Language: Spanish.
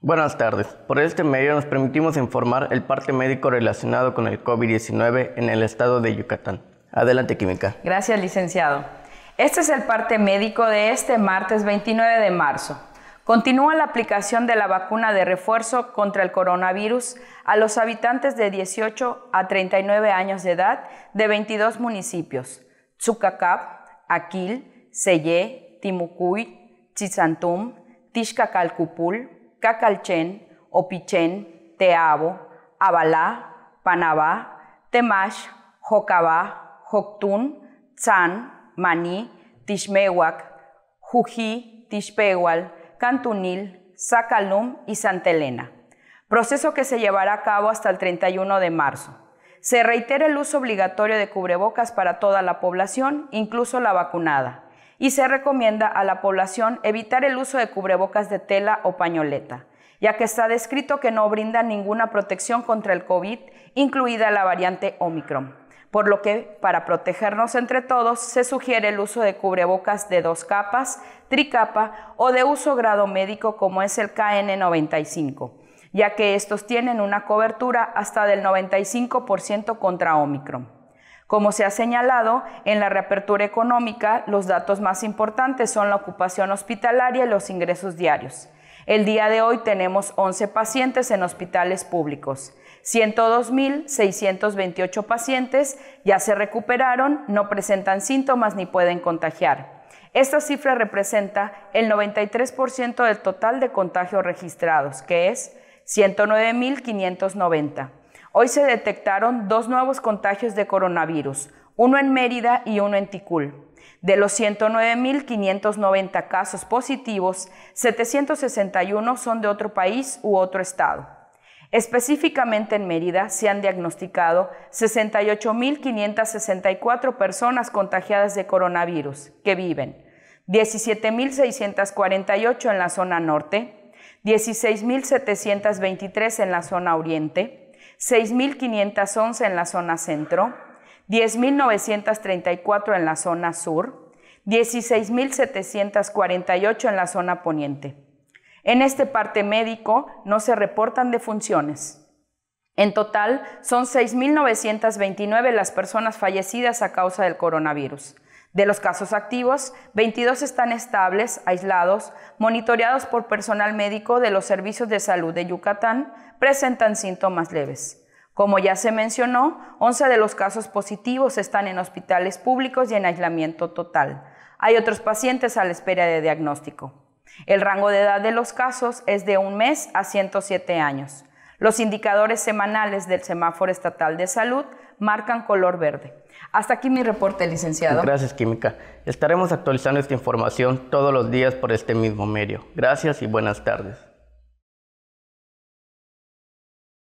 Buenas tardes. Por este medio nos permitimos informar el parte médico relacionado con el COVID-19 en el estado de Yucatán. Adelante, Química. Gracias, licenciado. Este es el parte médico de este martes 29 de marzo. Continúa la aplicación de la vacuna de refuerzo contra el coronavirus a los habitantes de 18 a 39 años de edad de 22 municipios: Tzucacap, Aquil, Sellé, Timucuy, Chizantum, Tixcacalcupul, Cacalchen, Opichen, Teabo, Abalá, Panabá, Temash, Jocabá, Joctún, Tzán, Maní, Tishmehuac, Jují, Tishpehual, Cantunil, Zacalum y Santa Elena. Proceso que se llevará a cabo hasta el 31 de marzo. Se reitera el uso obligatorio de cubrebocas para toda la población, incluso la vacunada y se recomienda a la población evitar el uso de cubrebocas de tela o pañoleta, ya que está descrito que no brinda ninguna protección contra el COVID, incluida la variante Omicron. Por lo que, para protegernos entre todos, se sugiere el uso de cubrebocas de dos capas, tricapa o de uso grado médico como es el KN95, ya que estos tienen una cobertura hasta del 95% contra Omicron. Como se ha señalado, en la reapertura económica los datos más importantes son la ocupación hospitalaria y los ingresos diarios. El día de hoy tenemos 11 pacientes en hospitales públicos. 102.628 pacientes ya se recuperaron, no presentan síntomas ni pueden contagiar. Esta cifra representa el 93% del total de contagios registrados, que es 109.590. Hoy se detectaron dos nuevos contagios de coronavirus, uno en Mérida y uno en Ticul. De los 109.590 casos positivos, 761 son de otro país u otro estado. Específicamente en Mérida se han diagnosticado 68.564 personas contagiadas de coronavirus que viven 17.648 en la zona norte, 16.723 en la zona oriente, 6.511 en la zona centro, 10.934 en la zona sur, 16.748 en la zona poniente. En este parte médico no se reportan defunciones. En total, son 6.929 las personas fallecidas a causa del coronavirus. De los casos activos, 22 están estables, aislados, monitoreados por personal médico de los servicios de salud de Yucatán, presentan síntomas leves. Como ya se mencionó, 11 de los casos positivos están en hospitales públicos y en aislamiento total. Hay otros pacientes a la espera de diagnóstico. El rango de edad de los casos es de un mes a 107 años. Los indicadores semanales del semáforo estatal de salud marcan color verde. Hasta aquí mi reporte, licenciado. Gracias, Química. Estaremos actualizando esta información todos los días por este mismo medio. Gracias y buenas tardes.